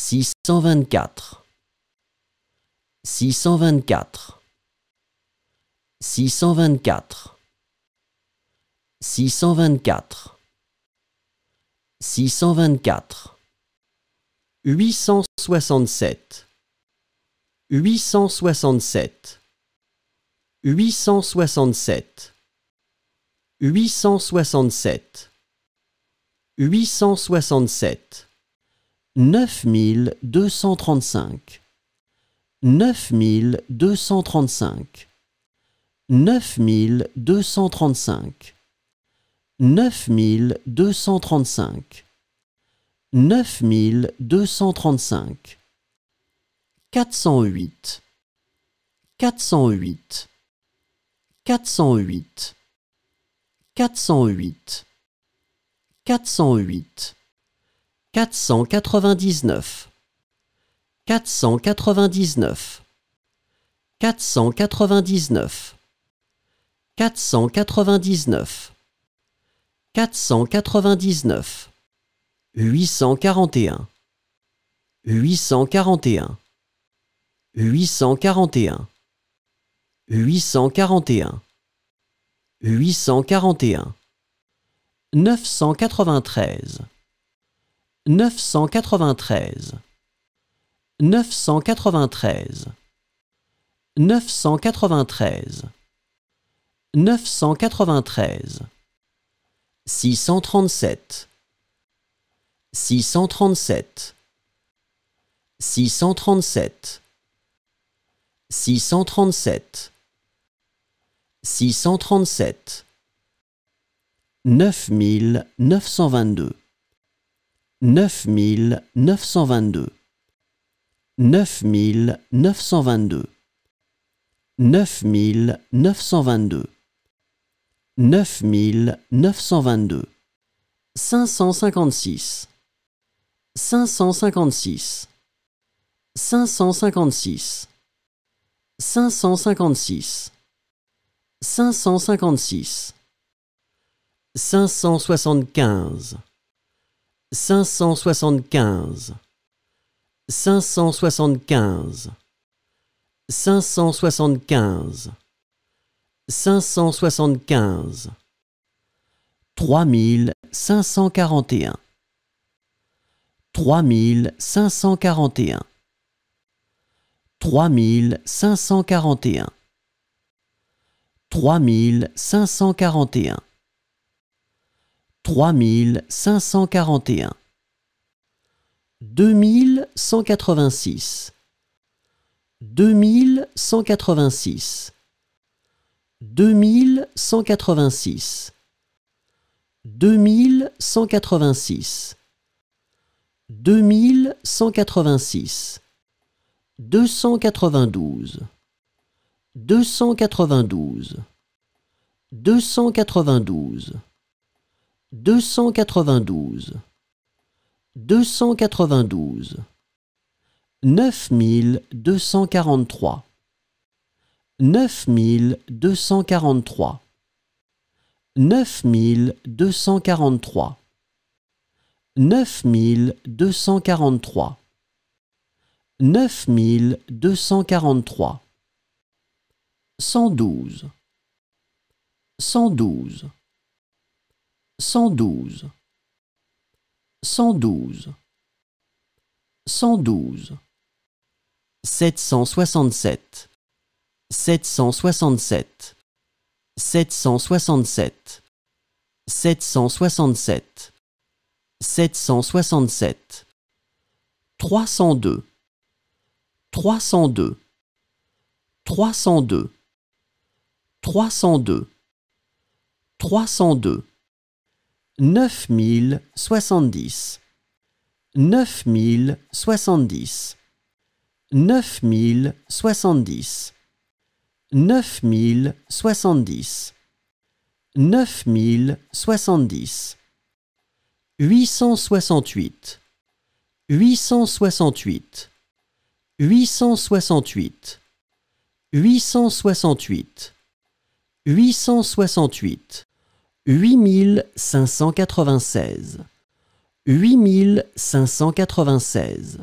624 624 624 624 624 867 867 867 867 867 9235 9235 9235 9235 9235 408 408 408 408 408 499 499 499 499 499 841 841 841 841 841 993 993 993 993 993 637 637 637 637 637 9922 9922 9922 9922 9922 556 556 556 556 556 575 575 575 575 575 3541 3541 3541 3541 3541 2186 2186 2186 2186 2186 292 292 292 deux cent quatre-vingt-douze, deux cent quatre-vingt-douze, neuf mille deux cent quarante-trois, neuf mille deux cent quarante-trois, neuf mille deux cent quarante-trois, neuf mille deux cent quarante-trois, neuf mille deux cent quarante-trois, cent douze, cent douze. 112 112 112 767 767 767 767 767 302 302 302 302 302 neuf mille soixante-dix, neuf mille soixante-dix, neuf mille soixante-dix, neuf mille soixante-dix, neuf mille soixante-dix, huit cent soixante-huit, huit cent soixante-huit, huit cent soixante-huit, huit cent soixante-huit, huit cent soixante-huit huit mille cinq cent quatre-vingt-seize huit mille cinq cent quatre-vingt-seize